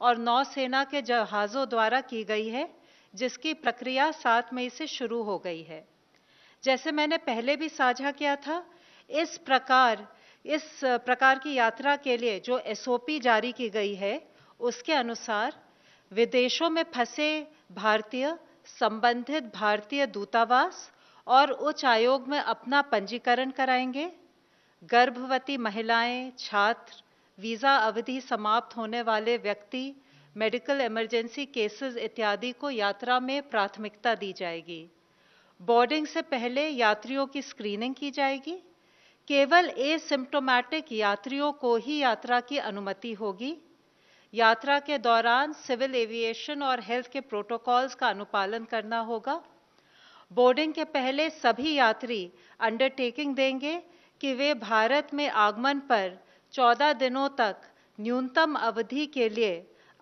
और नौसेना के जहाज़ों द्वारा की गई है जिसकी प्रक्रिया सात मई से शुरू हो गई है जैसे मैंने पहले भी साझा किया था इस प्रकार इस प्रकार की यात्रा के लिए जो एसओपी जारी की गई है उसके अनुसार विदेशों में फंसे भारतीय संबंधित भारतीय दूतावास और उच्च आयोग में अपना पंजीकरण कराएंगे गर्भवती महिलाएं छात्र वीज़ा अवधि समाप्त होने वाले व्यक्ति मेडिकल इमरजेंसी केसेस इत्यादि को यात्रा में प्राथमिकता दी जाएगी बोर्डिंग से पहले यात्रियों की स्क्रीनिंग की जाएगी केवल एसिम्टोमेटिक यात्रियों को ही यात्रा की अनुमति होगी यात्रा के दौरान सिविल एविएशन और हेल्थ के प्रोटोकॉल्स का अनुपालन करना होगा बोर्डिंग के पहले सभी यात्री अंडरटेकिंग देंगे कि वे भारत में आगमन पर चौदह दिनों तक न्यूनतम अवधि के लिए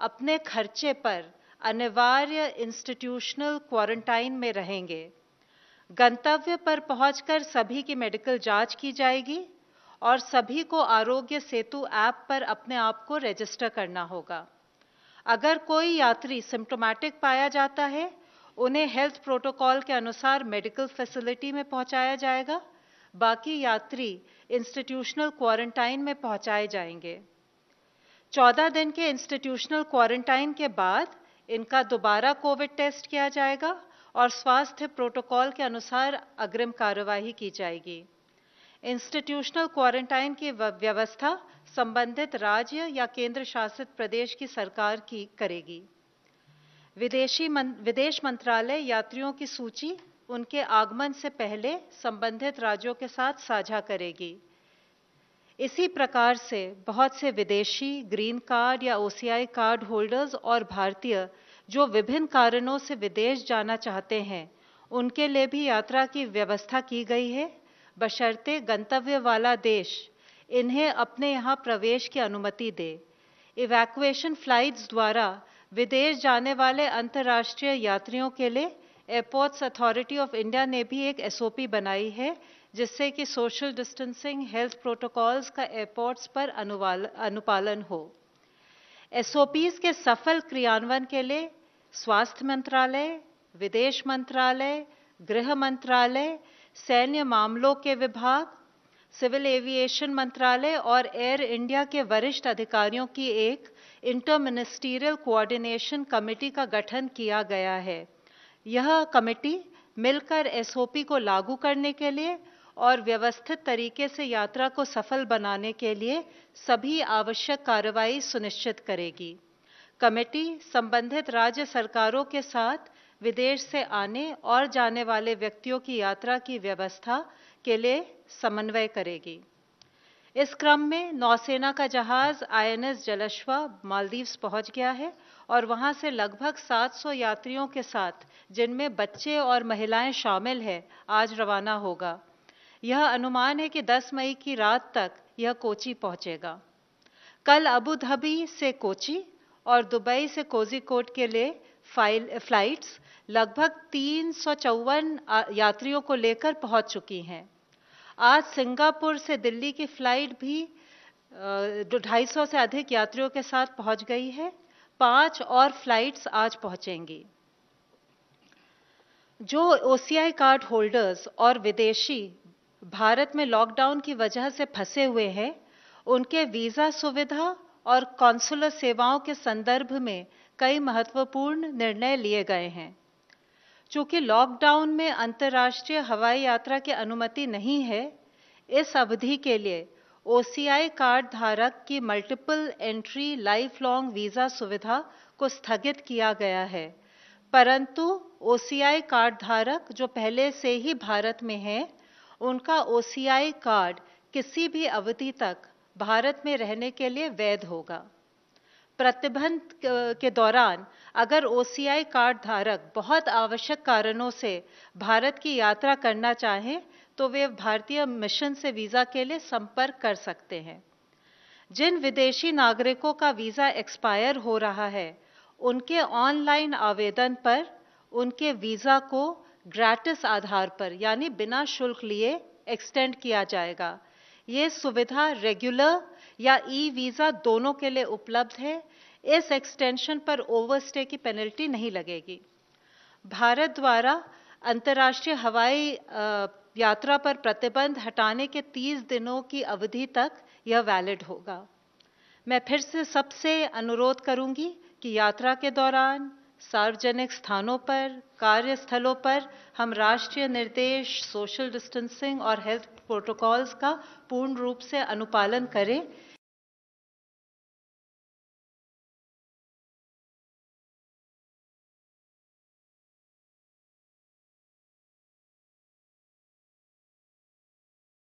अपने खर्चे पर अनिवार्य इंस्टीट्यूशनल क्वारंटाइन में रहेंगे गंतव्य पर पहुंचकर सभी की मेडिकल जांच की जाएगी और सभी को आरोग्य सेतु ऐप पर अपने आप को रजिस्टर करना होगा अगर कोई यात्री सिम्टोमेटिक पाया जाता है उन्हें हेल्थ प्रोटोकॉल के अनुसार मेडिकल फैसिलिटी में पहुंचाया जाएगा बाकी यात्री इंस्टीट्यूशनल क्वारंटाइन में पहुंचाए जाएंगे 14 दिन के इंस्टीट्यूशनल क्वारंटाइन के बाद इनका दोबारा कोविड टेस्ट किया जाएगा और स्वास्थ्य प्रोटोकॉल के अनुसार अग्रिम कार्यवाही की जाएगी इंस्टीट्यूशनल क्वारंटाइन की व्यवस्था संबंधित राज्य या केंद्र शासित प्रदेश की सरकार की करेगी विदेशी मन, विदेश मंत्रालय यात्रियों की सूची उनके आगमन से पहले संबंधित राज्यों के साथ साझा करेगी इसी प्रकार से बहुत से विदेशी ग्रीन कार्ड या ओ कार्ड होल्डर्स और भारतीय जो विभिन्न कारणों से विदेश जाना चाहते हैं उनके लिए भी यात्रा की व्यवस्था की गई है बशर्ते गंतव्य वाला देश इन्हें अपने यहाँ प्रवेश की अनुमति दे इवैक्यूएशन फ्लाइट्स द्वारा विदेश जाने वाले अंतर्राष्ट्रीय यात्रियों के लिए एयरपोर्ट्स अथॉरिटी ऑफ इंडिया ने भी एक एसओपी बनाई है जिससे कि सोशल डिस्टेंसिंग हेल्थ प्रोटोकॉल्स का एयरपोर्ट्स पर अनुपालन हो एसओपीज के सफल क्रियान्वयन के लिए स्वास्थ्य मंत्रालय विदेश मंत्रालय गृह मंत्रालय सैन्य मामलों के विभाग सिविल एविएशन मंत्रालय और एयर इंडिया के वरिष्ठ अधिकारियों की एक इंटर मिनिस्टीरियल कोऑर्डिनेशन कमेटी का गठन किया गया है यह कमेटी मिलकर एसओपी को लागू करने के लिए और व्यवस्थित तरीके से यात्रा को सफल बनाने के लिए सभी आवश्यक कार्रवाई सुनिश्चित करेगी कमेटी संबंधित राज्य सरकारों के साथ विदेश से आने और जाने वाले व्यक्तियों की यात्रा की व्यवस्था के लिए समन्वय करेगी इस क्रम में नौसेना का जहाज आईएनएस जलश्वा मालदीव्स पहुंच गया है और वहां से लगभग 700 यात्रियों के साथ जिनमें बच्चे और महिलाएं शामिल हैं आज रवाना होगा यह अनुमान है कि 10 मई की रात तक यह कोची पहुंचेगा कल अबू धाबी से कोची और दुबई से कोजिकोट के लिए फ्लाइट्स लगभग तीन यात्रियों को लेकर पहुंच चुकी हैं आज सिंगापुर से दिल्ली की फ्लाइट भी ढाई सौ से अधिक यात्रियों के साथ पहुंच गई है पांच और फ्लाइट्स आज पहुंचेंगी जो ओसीआई कार्ड होल्डर्स और विदेशी भारत में लॉकडाउन की वजह से फंसे हुए हैं उनके वीज़ा सुविधा और कौंसुलर सेवाओं के संदर्भ में कई महत्वपूर्ण निर्णय लिए गए हैं चूंकि लॉकडाउन में अंतर्राष्ट्रीय हवाई यात्रा की अनुमति नहीं है इस अवधि के लिए ओ कार्ड धारक की multiple entry life long visa सुविधा को स्थगित किया गया है परंतु ओ कार्ड धारक जो पहले से ही भारत में हैं उनका ओ कार्ड किसी भी अवधि तक भारत में रहने के लिए वैध होगा प्रतिबंध के दौरान अगर ओसीआई कार्ड धारक बहुत आवश्यक कारणों से भारत की यात्रा करना चाहें तो वे भारतीय मिशन से वीज़ा के लिए संपर्क कर सकते हैं जिन विदेशी नागरिकों का वीज़ा एक्सपायर हो रहा है उनके ऑनलाइन आवेदन पर उनके वीज़ा को ग्रैटिस आधार पर यानी बिना शुल्क लिए एक्सटेंड किया जाएगा ये सुविधा रेगुलर या ई वीज़ा दोनों के लिए उपलब्ध है इस एक्सटेंशन पर ओवरस्टे की पेनल्टी नहीं लगेगी भारत द्वारा अंतर्राष्ट्रीय हवाई यात्रा पर प्रतिबंध हटाने के 30 दिनों की अवधि तक यह वैलिड होगा मैं फिर से सबसे अनुरोध करूंगी कि यात्रा के दौरान सार्वजनिक स्थानों पर कार्यस्थलों पर हम राष्ट्रीय निर्देश सोशल डिस्टेंसिंग और हेल्थ प्रोटोकॉल्स का पूर्ण रूप से अनुपालन करें